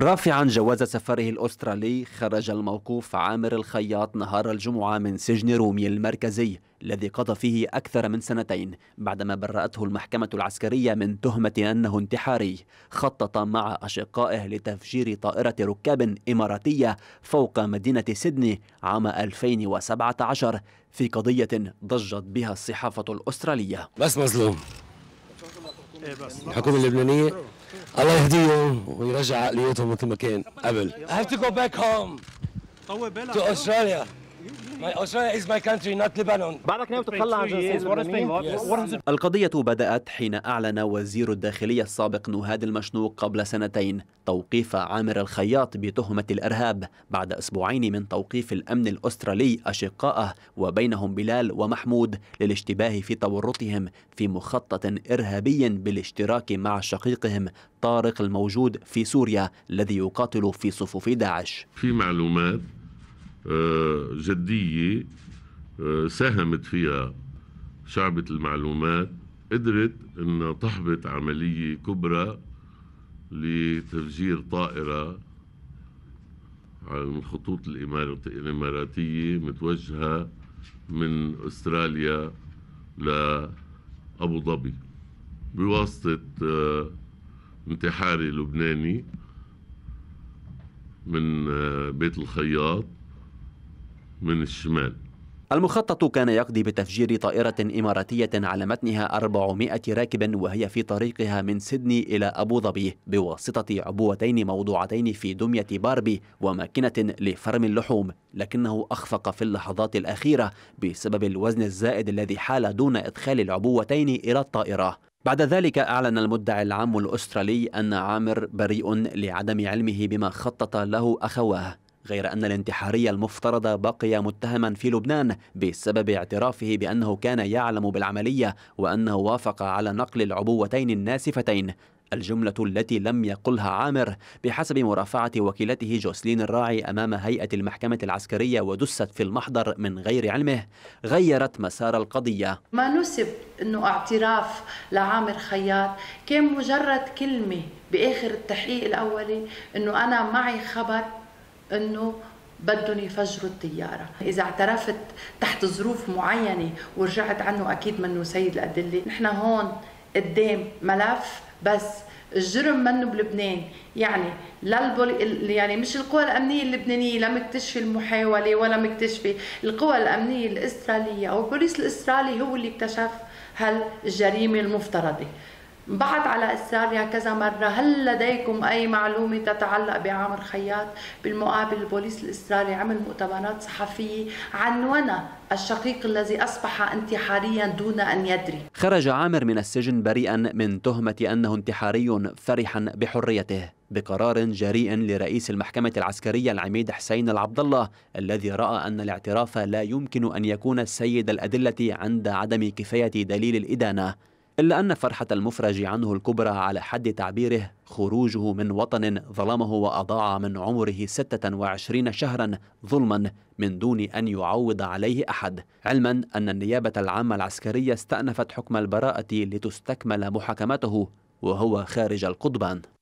رافعا جواز سفره الأسترالي خرج الموقوف عامر الخياط نهار الجمعة من سجن رومي المركزي الذي قضى فيه أكثر من سنتين بعدما برأته المحكمة العسكرية من تهمة أنه انتحاري خطط مع أشقائه لتفجير طائرة ركاب إماراتية فوق مدينة سيدني عام 2017 في قضية ضجت بها الصحافة الأسترالية بس مظلوم الحكومه اللبنانيه الله يهديهم ويرجع عقليتهم مثل ما كان قبل I have to go back home to Australia Australia is my country, not Lebanon. بعدك ناوي عن جنسية القضية بدأت حين أعلن وزير الداخلية السابق نهاد المشنوق قبل سنتين توقيف عامر الخياط بتهمة الإرهاب بعد أسبوعين من توقيف الأمن الأسترالي أشقائه وبينهم بلال ومحمود للاشتباه في تورطهم في مخطط إرهابي بالاشتراك مع شقيقهم طارق الموجود في سوريا الذي يقاتل في صفوف داعش في معلومات آه، جدية آه، ساهمت فيها شعبة المعلومات قدرت أن تحبط عملية كبرى لتفجير طائرة على الخطوط الإماراتية متوجهة من أستراليا لأبو ظبي بواسطة آه، انتحاري لبناني من بيت الخياط من الشمال المخطط كان يقضي بتفجير طائرة إماراتية على متنها 400 راكب وهي في طريقها من سيدني إلى أبو ظبي بواسطة عبوتين موضوعتين في دمية باربي وماكنة لفرم اللحوم لكنه أخفق في اللحظات الأخيرة بسبب الوزن الزائد الذي حال دون إدخال العبوتين إلى الطائرة بعد ذلك أعلن المدعي العام الأسترالي أن عامر بريء لعدم علمه بما خطط له أخواه غير أن الانتحاري المفترض بقي متهما في لبنان بسبب اعترافه بأنه كان يعلم بالعملية وأنه وافق على نقل العبوتين الناسفتين الجملة التي لم يقلها عامر بحسب مرافعة وكيلته جوسلين الراعي أمام هيئة المحكمة العسكرية ودست في المحضر من غير علمه غيرت مسار القضية ما نسب أنه اعتراف لعامر خياط كان مجرد كلمة بآخر التحقيق الأولي أنه أنا معي خبر انه بدهم يفجروا الطيارة إذا اعترفت تحت ظروف معينة ورجعت عنه أكيد منه سيد الأدلة نحن هون قدام ملف بس الجرم منه بلبنان يعني لا البول... يعني مش القوى الامنيه اللبنانيه لا مكتشفه المحاوله ولا مكتشفه القوى الامنيه الاسرائيليه او البوليس الاسرائيلي هو اللي اكتشف هالجريمه المفترضه بعت على السارية كذا مرة هل لديكم أي معلومة تتعلق بعامر خياط بالمقابل البوليس الإسرائيلي عمل مؤتمرات صحفية عنونا الشقيق الذي أصبح انتحاريا دون أن يدري خرج عامر من السجن بريئا من تهمة أنه انتحاري فرحا بحريته بقرار جريء لرئيس المحكمة العسكرية العميد حسين العبد الله الذي رأى أن الاعتراف لا يمكن أن يكون سيد الأدلة عند عدم كفاية دليل الإدانة إلا أن فرحة المفرج عنه الكبرى على حد تعبيره خروجه من وطن ظلمه وأضاع من عمره 26 شهرا ظلما من دون أن يعوض عليه أحد علما أن النيابة العامة العسكرية استأنفت حكم البراءة لتستكمل محاكمته وهو خارج القضبان